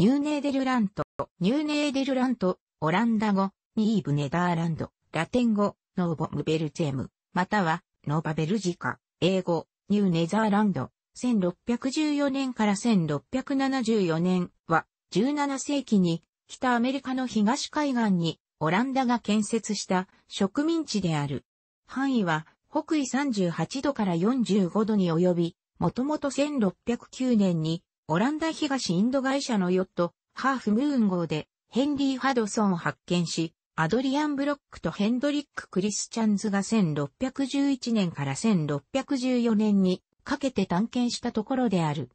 ニューネーデルラント、ニューネーデルラント、オランダ語、ニーブネダーランド、ラテン語、ノーボムベルチェム、または、ノーバベルジカ、英語、ニューネザーランド、1614年から1674年は、17世紀に、北アメリカの東海岸に、オランダが建設した植民地である。範囲は、北緯38度から45度に及び、もともと1609年にオランダ東インド会社のヨット、ハーフムーン号で、ヘンリー・ハドソンを発見し、アドリアン・ブロックとヘンドリック・クリスチャンズが1611年から1614年にかけて探検したところである。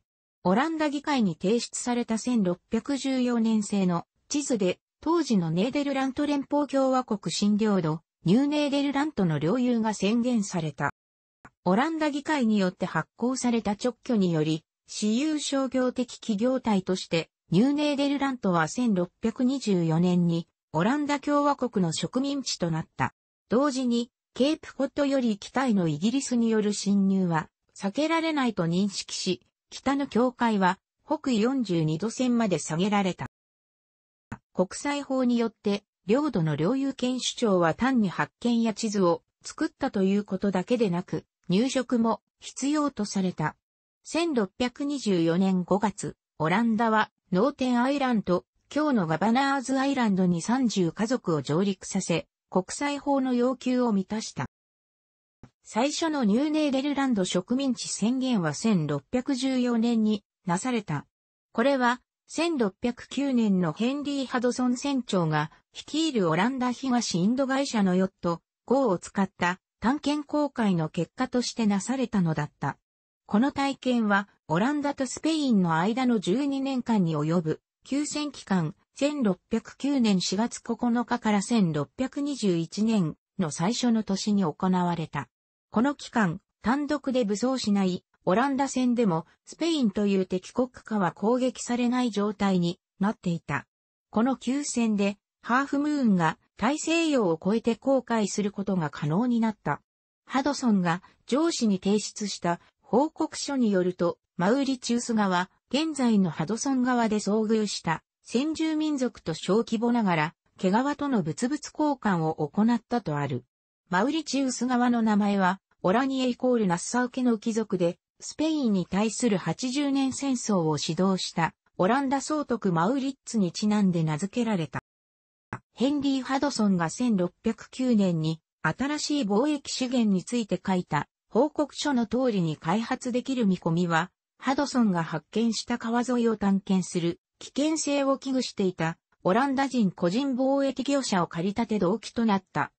オランダ議会に提出された1614年製の地図で、当時のネーデルラント連邦共和国新領土、ニューネーデルラントの領有が宣言された。オランダ議会によって発行された直挙により、私有商業的企業体として、ニューネーデルラントは1624年にオランダ共和国の植民地となった。同時に、ケープコットより北へのイギリスによる侵入は避けられないと認識し、北の境界は北緯42度線まで下げられた。国際法によって、領土の領有権主張は単に発見や地図を作ったということだけでなく、入植も必要とされた。1624年5月、オランダはノーテンアイランド、今日のガバナーズアイランドに30家族を上陸させ、国際法の要求を満たした。最初のニューネーデルランド植民地宣言は1614年になされた。これは1609年のヘンリー・ハドソン船長が率いるオランダ東インド会社のヨット、号を使った探検公開の結果としてなされたのだった。この体験は、オランダとスペインの間の12年間に及ぶ、休戦期間、1609年4月9日から1621年の最初の年に行われた。この期間、単独で武装しないオランダ戦でもスペインという敵国家は攻撃されない状態になっていた。この休戦でハーフムーンが大西洋を越えて航海することが可能になった。ハドソンが上司に提出した報告書によると、マウリチュース側、現在のハドソン側で遭遇した先住民族と小規模ながら、毛皮との物々交換を行ったとある。マウリチウス側の名前は、オラニエイコールナッサウ家の貴族で、スペインに対する80年戦争を指導した、オランダ総督マウリッツにちなんで名付けられた。ヘンリー・ハドソンが1609年に、新しい貿易資源について書いた、報告書の通りに開発できる見込みは、ハドソンが発見した川沿いを探検する危険性を危惧していたオランダ人個人貿易業者を借り立て動機となった。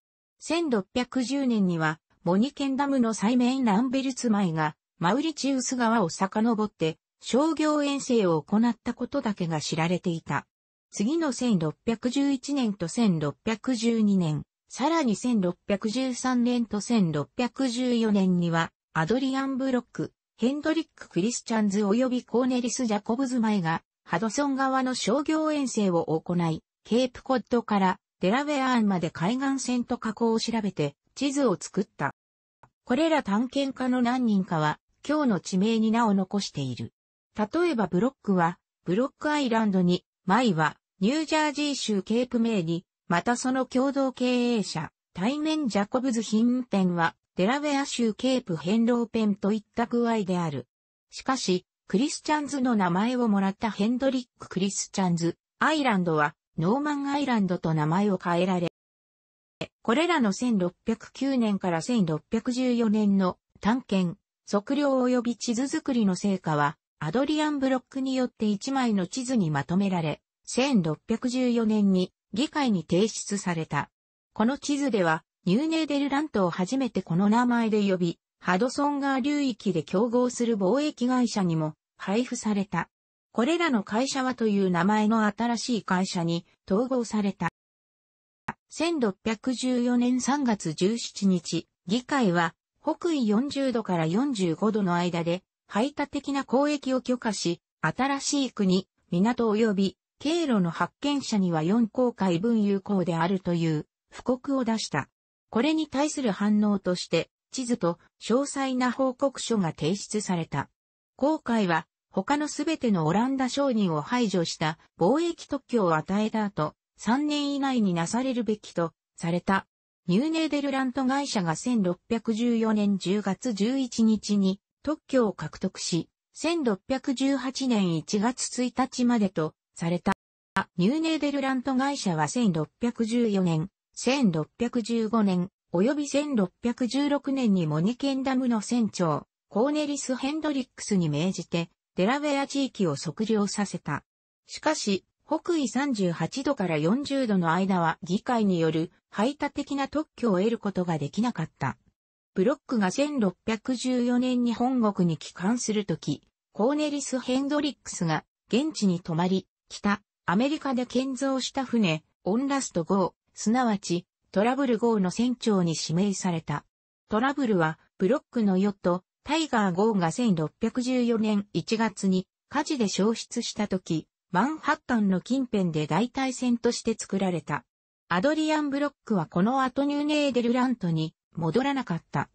1610年には、モニケンダムの西面ランベルツ前が、マウリチウス川を遡って、商業遠征を行ったことだけが知られていた。次の1611年と1612年、さらに1613年と1614年には、アドリアン・ブロック、ヘンドリック・クリスチャンズ及びコーネリス・ジャコブズ前が、ハドソン側の商業遠征を行い、ケープコッドからデラウェアーンまで海岸線と河口を調べて地図を作った。これら探検家の何人かは今日の地名に名を残している。例えばブロックはブロックアイランドに、マイはニュージャージー州ケープ名に、またその共同経営者、対面ジャコブズ品店は、デラウェア州ケープヘンローペンといった具合である。しかし、クリスチャンズの名前をもらったヘンドリック・クリスチャンズ、アイランドは、ノーマンアイランドと名前を変えられ、これらの1609年から1614年の探検、測量及び地図作りの成果は、アドリアン・ブロックによって一枚の地図にまとめられ、1614年に議会に提出された。この地図では、ニューネーデルラントを初めてこの名前で呼び、ハドソン川流域で競合する貿易会社にも配布された。これらの会社はという名前の新しい会社に統合された。1614年3月17日、議会は北緯40度から45度の間で排他的な交易を許可し、新しい国、港及び経路の発見者には4公開分有効であるという、布告を出した。これに対する反応として、地図と詳細な報告書が提出された。公開は、他のすべてのオランダ商人を排除した貿易特許を与えた後、3年以内になされるべきと、された。ニューネーデルラント会社が1614年10月11日に特許を獲得し、1618年1月1日までとされた。ニューネーデルラント会社は1614年、1615年、及び1616年にモニケンダムの船長、コーネリス・ヘンドリックスに命じて、デラウェア地域を測量させた。しかし、北緯38度から40度の間は議会による排他的な特許を得ることができなかった。ブロックが1614年に本国に帰還するとき、コーネリス・ヘンドリックスが現地に泊まり、北、アメリカで建造した船、オンラスト号、すなわち、トラブル号の船長に指名された。トラブルは、ブロックのヨット、タイガー号が1614年1月に火事で消失した時、マンハッタンの近辺で代替船として作られた。アドリアン・ブロックはこの後ニューネーデルラントに戻らなかった。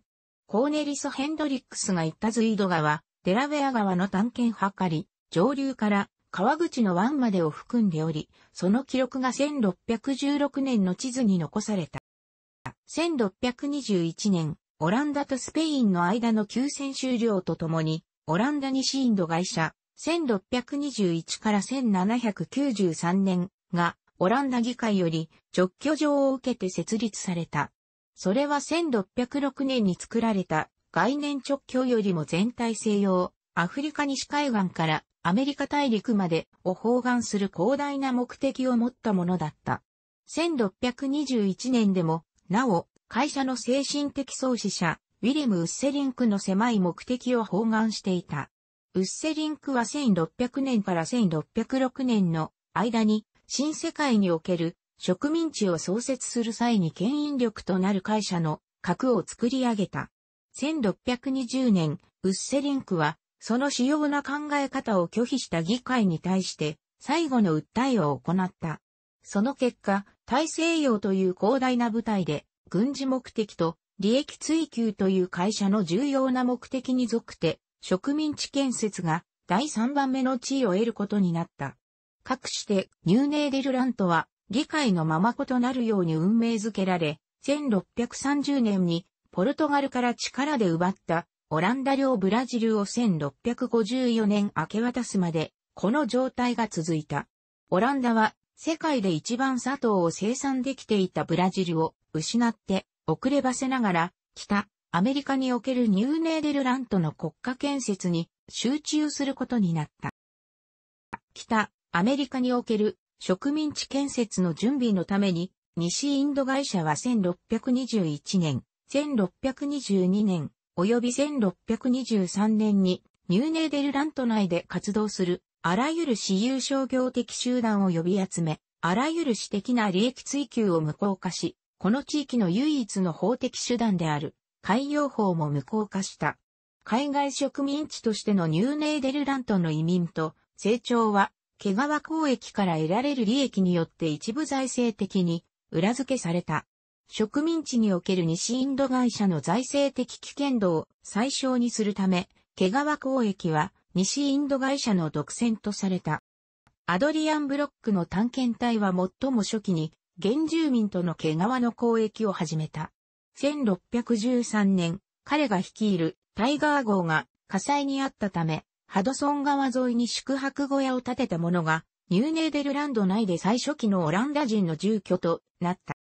コーネリス・ヘンドリックスが行ったズイド川、デラウェア川の探検はり、上流から川口の湾までを含んでおり、その記録が1616年の地図に残された。1621年、オランダとスペインの間の休戦終了とともに、オランダ西インド会社、1621から1793年が、オランダ議会より直居状を受けて設立された。それは1606年に作られた概念直居よりも全体西洋、アフリカ西海岸からアメリカ大陸までを包含する広大な目的を持ったものだった。1621年でも、なお、会社の精神的創始者、ウィレム・ウッセリンクの狭い目的を包含していた。ウッセリンクは1600年から1606年の間に、新世界における植民地を創設する際に牽引力となる会社の核を作り上げた。1620年、ウッセリンクはその主要な考え方を拒否した議会に対して最後の訴えを行った。その結果、大西洋という広大な舞台で軍事目的と利益追求という会社の重要な目的に属って植民地建設が第3番目の地位を得ることになった。かくしてニューネーデルラントは議会のままとなるように運命づけられ、1630年にポルトガルから力で奪ったオランダ領ブラジルを1654年明け渡すまで、この状態が続いた。オランダは世界で一番砂糖を生産できていたブラジルを失って遅ればせながら北アメリカにおけるニューネーデルラントの国家建設に集中することになった。北アメリカにおける植民地建設の準備のために西インド会社は1621年、1622年、及び1623年にニューネーデルラント内で活動するあらゆる私有商業的集団を呼び集め、あらゆる私的な利益追求を無効化し、この地域の唯一の法的手段である海洋法も無効化した。海外植民地としてのニューネーデルラントの移民と成長は、毛皮交易から得られる利益によって一部財政的に裏付けされた。植民地における西インド会社の財政的危険度を最小にするため、毛皮交易は西インド会社の独占とされた。アドリアン・ブロックの探検隊は最も初期に原住民との毛皮の交易を始めた。1613年、彼が率いるタイガー号が火災にあったため、ハドソン川沿いに宿泊小屋を建てたものが、ニューネーデルランド内で最初期のオランダ人の住居となった。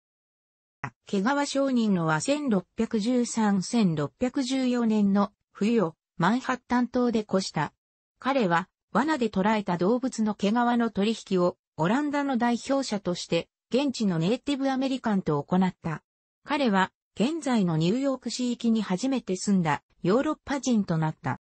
毛川商人のは1613-1614年の冬をマンハッタン島で越した。彼は罠で捕らえた動物の毛皮の取引をオランダの代表者として現地のネイティブアメリカンと行った。彼は現在のニューヨーク市域に初めて住んだヨーロッパ人となった。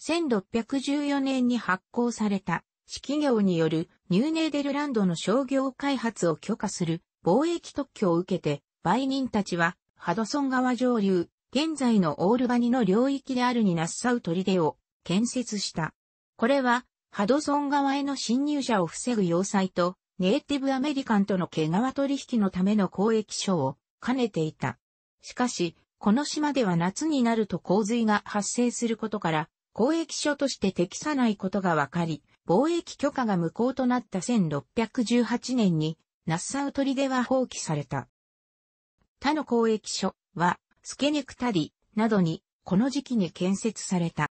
1614年に発行された、市企業によるニューネーデルランドの商業開発を許可する貿易特許を受けて、売人たちは、ハドソン川上流、現在のオールバニの領域であるにナッサウ砦を建設した。これは、ハドソン川への侵入者を防ぐ要塞と、ネイティブアメリカンとの毛皮取引のための交易所を兼ねていた。しかし、この島では夏になると洪水が発生することから、交易所として適さないことが分かり、貿易許可が無効となった1618年にナッサウトリでは放棄された。他の交易所は、スケネクタリなどに、この時期に建設された。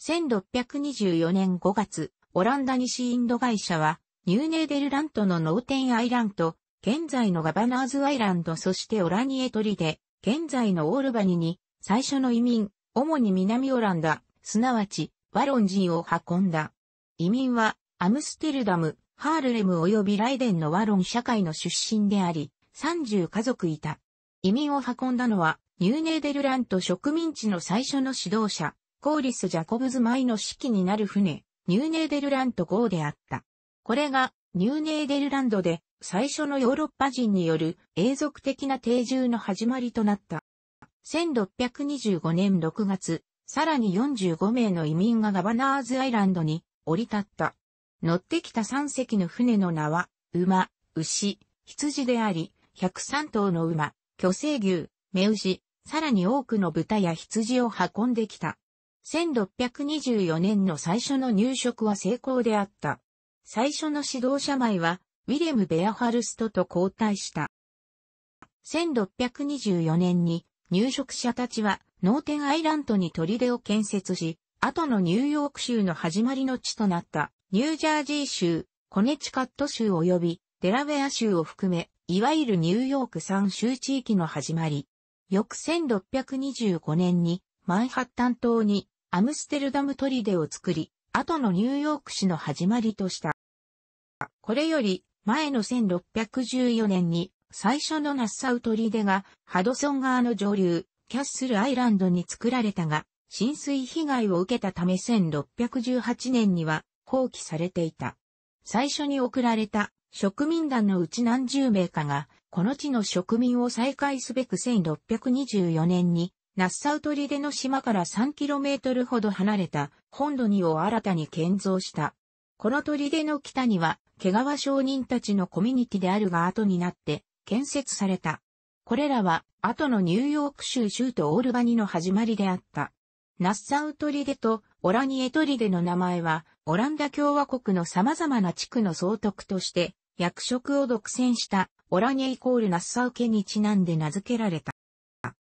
1624年5月、オランダ西インド会社は、ニューネーデルラントのノーテンアイラント、現在のガバナーズアイランドそしてオラニエトリで、現在のオールバニに、最初の移民、主に南オランダ、すなわち、ワロン人を運んだ。移民は、アムステルダム、ハールレム及びライデンのワロン社会の出身であり、30家族いた。移民を運んだのは、ニューネーデルラント植民地の最初の指導者、コーリス・ジャコブズ・マイの指揮になる船、ニューネーデルラント号であった。これが、ニューネーデルランドで、最初のヨーロッパ人による永続的な定住の始まりとなった。1625年6月、さらに45名の移民がガバナーズアイランドに降り立った。乗ってきた3隻の船の名は、馬、牛、羊であり、103頭の馬、巨生牛、目牛、さらに多くの豚や羊を運んできた。1624年の最初の入植は成功であった。最初の指導者前は、ウィレム・ベアファルストと交代した。1624年に入植者たちはノーテンアイラントに砦を建設し、後のニューヨーク州の始まりの地となった。ニュージャージー州、コネチカット州及びデラウェア州を含め、いわゆるニューヨーク3州地域の始まり。翌1625年にマンハッタン島にアムステルダム砦を作り、後のニューヨーク市の始まりとした。これより前の1614年に最初のナッサウ砦がハドソン川の上流、キャッスルアイランドに作られたが、浸水被害を受けたため1618年には放棄されていた。最初に送られた植民団のうち何十名かが、この地の植民を再開すべく1624年に、ナッサウトリデの島から 3km ほど離れた本土にを新たに建造した。この砦の北には、毛川商人たちのコミュニティであるが後になって建設された。これらは後のニューヨーク州州都オールバニの始まりであった。ナッサウトリデとオラニエトリデの名前は、オランダ共和国の様々な地区の総督として、役職を独占したオラニエイコールナッサウ家にちなんで名付けられた。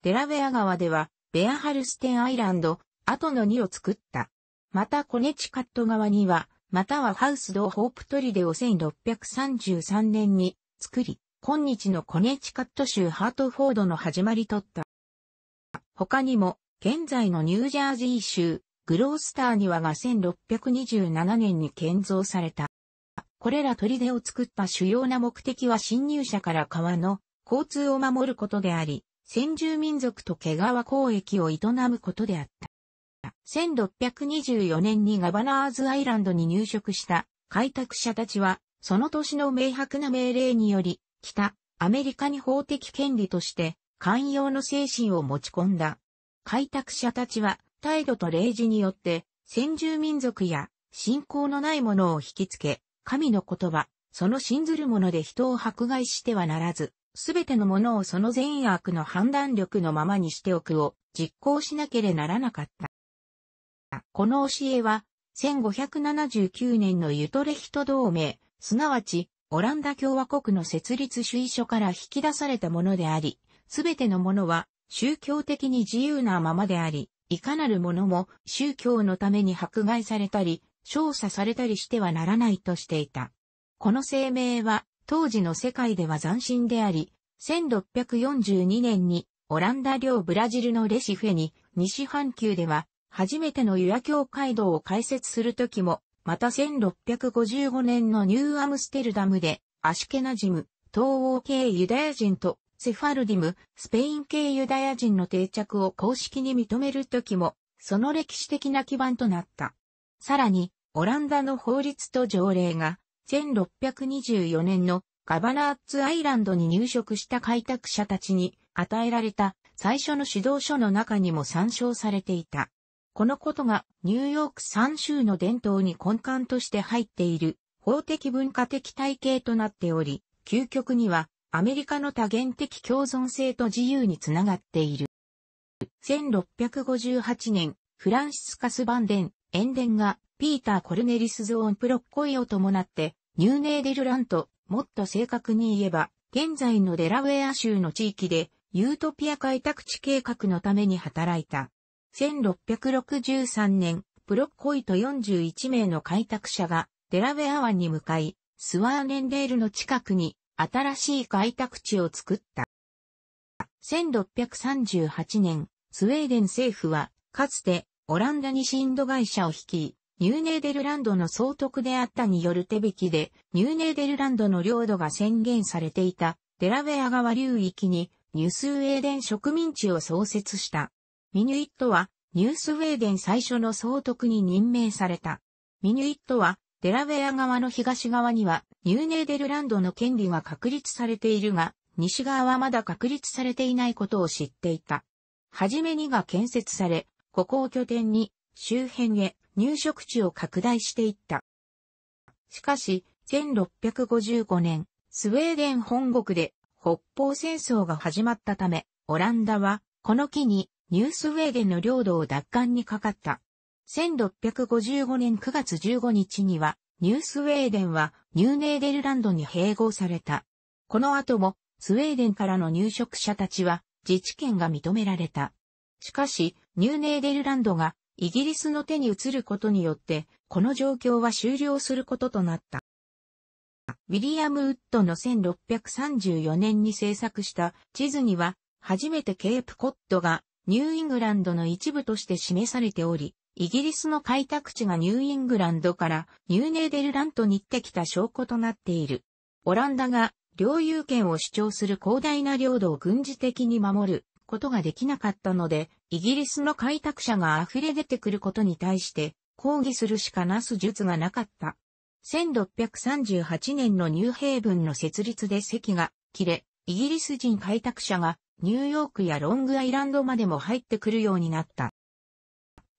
デラウェア川では、ベアハルステンアイランド、後の2を作った。またコネチカット川には、またはハウスド・ホープトリデを1633年に作り、今日のコネチカット州ハートフォードの始まりとった。他にも、現在のニュージャージー州、グロースター庭が1627年に建造された。これら砦を作った主要な目的は侵入者から川の交通を守ることであり、先住民族と毛皮交易を営むことであった。1624年にガバナーズアイランドに入植した開拓者たちは、その年の明白な命令により、北アメリカに法的権利として、寛容の精神を持ち込んだ。開拓者たちは、態度と礼儀によって、先住民族や信仰のないものを引きつけ、神の言葉、その信ずるもので人を迫害してはならず、すべてのものをその善悪の判断力のままにしておくを実行しなければならなかった。この教えは、1579年のユトレヒト同盟、すなわち、オランダ共和国の設立主義書から引き出されたものであり、すべてのものは宗教的に自由なままであり、いかなるものも宗教のために迫害されたり、少佐されたりしてはならないとしていた。この声明は当時の世界では斬新であり、1642年にオランダ領ブラジルのレシフェに西半球では初めてのユア教会道を開設するときも、また1655年のニューアムステルダムでアシュケナジム、東欧系ユダヤ人とセファルディム、スペイン系ユダヤ人の定着を公式に認める時も、その歴史的な基盤となった。さらに、オランダの法律と条例が、1624年のガバナーツアイランドに入植した開拓者たちに与えられた最初の指導書の中にも参照されていた。このことがニューヨーク3州の伝統に根幹として入っている法的文化的体系となっており、究極にはアメリカの多元的共存性と自由につながっている。1658年、フランシスカス・バンデン、エンデンが、ピーター・コルネリス・ゾーン・プロッコイを伴って、ニューネーデルラント、もっと正確に言えば、現在のデラウェア州の地域で、ユートピア開拓地計画のために働いた。1663年、プロッコイと41名の開拓者が、デラウェア湾に向かい、スワーネンデールの近くに新しい開拓地を作った。1638年、スウェーデン政府は、かつてオランダにンド会社を率い、ニューネーデルランドの総督であったによる手引きで、ニューネーデルランドの領土が宣言されていたデラウェア川流域にニュースウェーデン植民地を創設した。ミニュイットはニュースウェーデン最初の総督に任命された。ミニュイットはデラウェア側の東側にはニューネーデルランドの権利が確立されているが、西側はまだ確立されていないことを知っていた。はじめにが建設され、ここを拠点に周辺へ入植地を拡大していった。しかし、1655年、スウェーデン本国で北方戦争が始まったため、オランダはこの機にニュースウェーデンの領土を奪還にかかった。1655年9月15日には、ニュースウェーデンはニューネーデルランドに併合された。この後も、スウェーデンからの入植者たちは自治権が認められた。しかし、ニューネーデルランドがイギリスの手に移ることによって、この状況は終了することとなった。ウィリアム・ウッドの1634年に制作した地図には、初めてケープコッドがニューイングランドの一部として示されており、イギリスの開拓地がニューイングランドからニューネーデルラントに行ってきた証拠となっている。オランダが領有権を主張する広大な領土を軍事的に守ることができなかったので、イギリスの開拓者が溢れ出てくることに対して抗議するしかなす術がなかった。1638年のニューヘイブンの設立で席が切れ、イギリス人開拓者がニューヨークやロングアイランドまでも入ってくるようになった。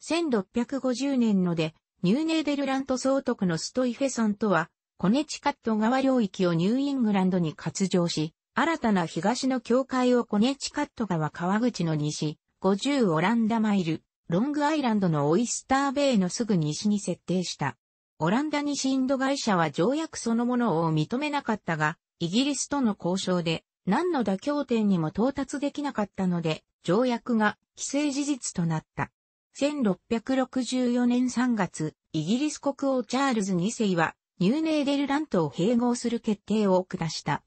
1650年ので、ニューネーデルラント総督のストイフェソンとは、コネチカット川領域をニューイングランドに割上し、新たな東の境界をコネチカット川川口の西、50オランダマイル、ロングアイランドのオイスターベイのすぐ西に設定した。オランダ西インド会社は条約そのものを認めなかったが、イギリスとの交渉で何の妥協点にも到達できなかったので、条約が規制事実となった。1664年3月、イギリス国王チャールズ2世は、ニューネーデルラントを併合する決定を下した。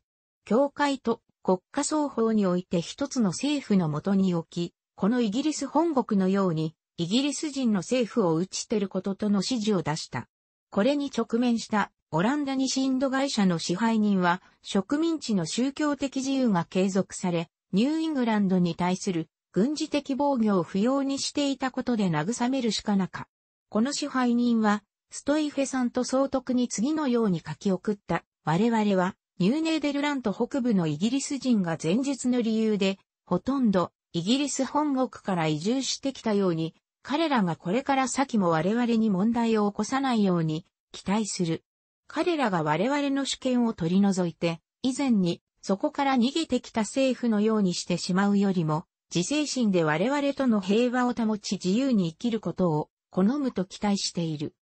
教会と国家双方において一つの政府のもとに置き、このイギリス本国のように、イギリス人の政府を打ちてることとの指示を出した。これに直面したオランダ西インド会社の支配人は植民地の宗教的自由が継続され、ニューイングランドに対する軍事的防御を不要にしていたことで慰めるしかなか。この支配人は、ストイフェさんと総督に次のように書き送った。我々は、ニューネーデルラント北部のイギリス人が前述の理由で、ほとんどイギリス本国から移住してきたように、彼らがこれから先も我々に問題を起こさないように期待する。彼らが我々の主権を取り除いて、以前にそこから逃げてきた政府のようにしてしまうよりも、自制心で我々との平和を保ち自由に生きることを好むと期待している。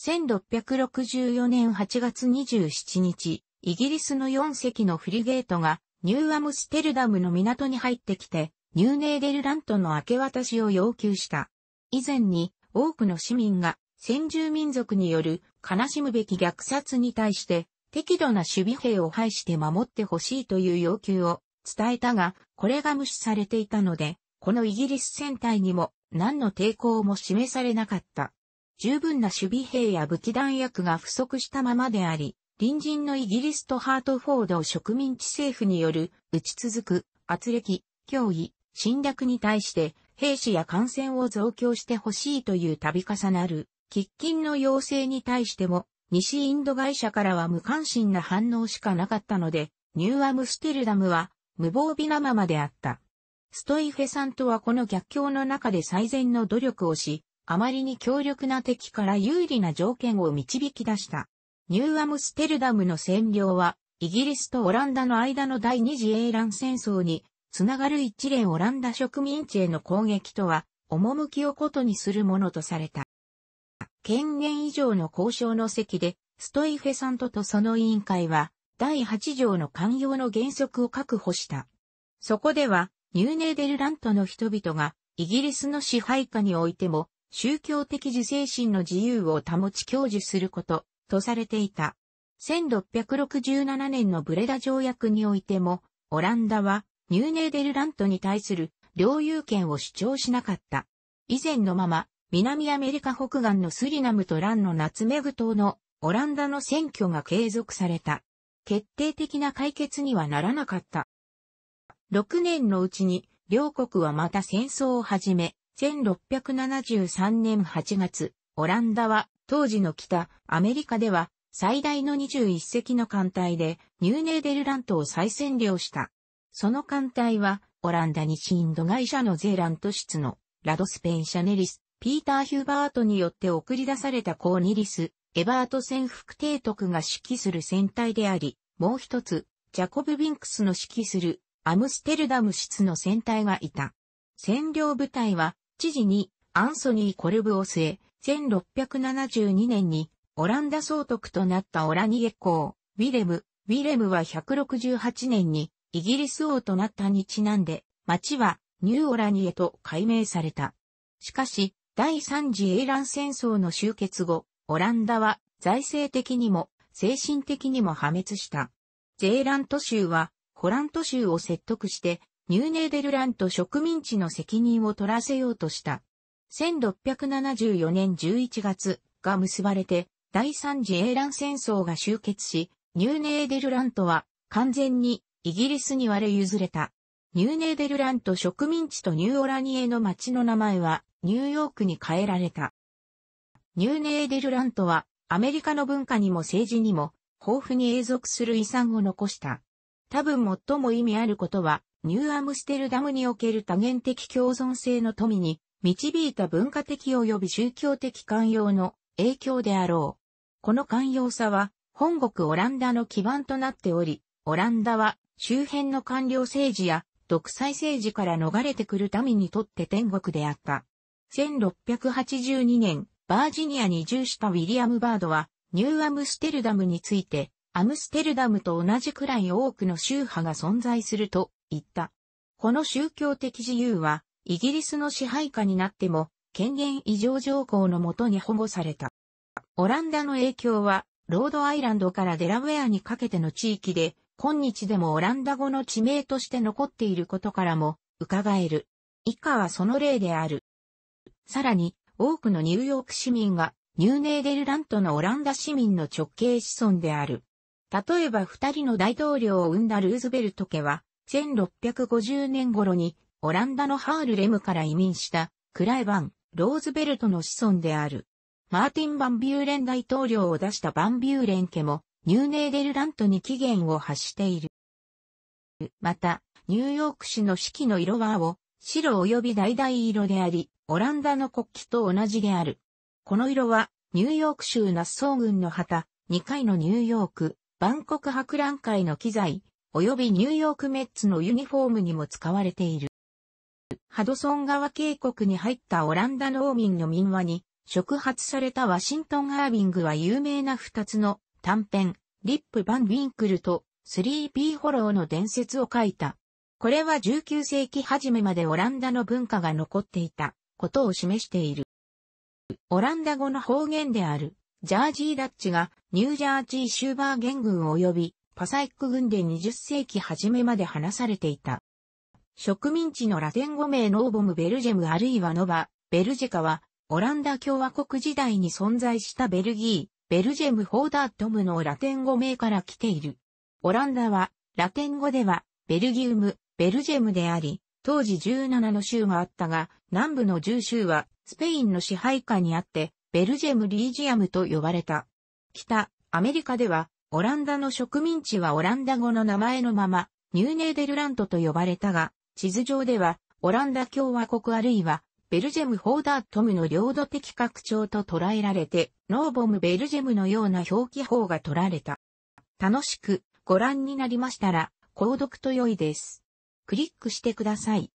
1664年8月27日、イギリスの4隻のフリゲートがニューアムステルダムの港に入ってきて、ニューネーデルラントの明け渡しを要求した。以前に多くの市民が先住民族による悲しむべき虐殺に対して適度な守備兵を配して守ってほしいという要求を伝えたが、これが無視されていたので、このイギリス戦隊にも何の抵抗も示されなかった。十分な守備兵や武器弾薬が不足したままであり、隣人のイギリスとハートフォード植民地政府による打ち続く圧力、脅威、侵略に対して兵士や艦船を増強してほしいという度重なる喫緊の要請に対しても西インド会社からは無関心な反応しかなかったので、ニューアムステルダムは無防備なままであった。ストイフェさんとはこの逆境の中で最善の努力をし、あまりに強力な敵から有利な条件を導き出した。ニューアムステルダムの占領は、イギリスとオランダの間の第二次英乱戦争に、つながる一連オランダ植民地への攻撃とは、趣をことにするものとされた。権限以上の交渉の席で、ストイフェさんととその委員会は、第8条の寛容の原則を確保した。そこでは、ニューネーデルラントの人々が、イギリスの支配下においても、宗教的自精神の自由を保ち享受すること、とされていた。1667年のブレダ条約においても、オランダは、ニューネーデルラントに対する領有権を主張しなかった。以前のまま、南アメリカ北岸のスリナムとランのナツメグ島のオランダの選挙が継続された。決定的な解決にはならなかった。6年のうちに、両国はまた戦争を始め、1673年8月、オランダは当時の北アメリカでは最大の21隻の艦隊でニューネーデルラントを再占領した。その艦隊はオランダ西インド会社のゼーラント室のラドスペンシャネリス、ピーター・ヒューバートによって送り出されたコーニリス、エバート船副提督が指揮する船体であり、もう一つ、ジャコブ・ビンクスの指揮するアムステルダム室の船体がいた。占領部隊は、知事にアンソニー・コルブを据え、1672年にオランダ総督となったオラニエ公、ウィレム。ウィレムは168年にイギリス王となったにちなんで、町はニューオラニエと改名された。しかし、第三次英蘭戦争の終結後、オランダは財政的にも精神的にも破滅した。ジェーラント州はホラント州を説得してニューネーデルラント植民地の責任を取らせようとした。1674年11月が結ばれて第三次英蘭戦争が終結し、ニューネーデルラントは完全にイギリスに割れ譲れた。ニューネーデルラント植民地とニューオラニエの町の名前はニューヨークに変えられた。ニューネーデルラントは、アメリカの文化にも政治にも、豊富に永続する遺産を残した。多分最も意味あることは、ニューアムステルダムにおける多元的共存性の富に、導いた文化的及び宗教的寛容の影響であろう。この寛容さは、本国オランダの基盤となっており、オランダは周辺の官僚政治や独裁政治から逃れてくる民にとって天国であった。1682年、バージニアに移住したウィリアム・バードは、ニューアムステルダムについて、アムステルダムと同じくらい多くの宗派が存在すると言った。この宗教的自由は、イギリスの支配下になっても、権限異常条項のもとに保護された。オランダの影響は、ロードアイランドからデラウェアにかけての地域で、今日でもオランダ語の地名として残っていることからも、伺える。以下はその例である。さらに、多くのニューヨーク市民がニューネーデルラントのオランダ市民の直系子孫である。例えば二人の大統領を生んだルーズベルト家は、1650年頃にオランダのハールレムから移民したクライバン、ローズベルトの子孫である。マーティン・バンビューレン大統領を出したバンビューレン家もニューネーデルラントに起源を発している。また、ニューヨーク市の四季の色和を白及び橙色であり、オランダの国旗と同じである。この色は、ニューヨーク州ナッソー軍の旗、2回のニューヨーク、バンコク博覧会の機材、及びニューヨークメッツのユニフォームにも使われている。ハドソン川渓谷に入ったオランダ農民の民話に、触発されたワシントン・アービングは有名な二つの短編、リップ・バン・ウィンクルと、スリーピー・ホローの伝説を書いた。これは19世紀初めまでオランダの文化が残っていたことを示している。オランダ語の方言である、ジャージーダッチがニュージャージーシューバーゲン及びパサイック軍で20世紀初めまで話されていた。植民地のラテン語名ノーボムベルジェムあるいはノバ、ベルジェカは、オランダ共和国時代に存在したベルギー、ベルジェム・ホーダートムのラテン語名から来ている。オランダは、ラテン語では、ベルギウム、ベルジェムであり、当時17の州があったが、南部の10州はスペインの支配下にあって、ベルジェムリージアムと呼ばれた。北、アメリカでは、オランダの植民地はオランダ語の名前のまま、ニューネーデルラントと呼ばれたが、地図上では、オランダ共和国あるいは、ベルジェム・ホーダートムの領土的拡張と捉えられて、ノーボム・ベルジェムのような表記法が取られた。楽しくご覧になりましたら、購読と良いです。クリックしてください。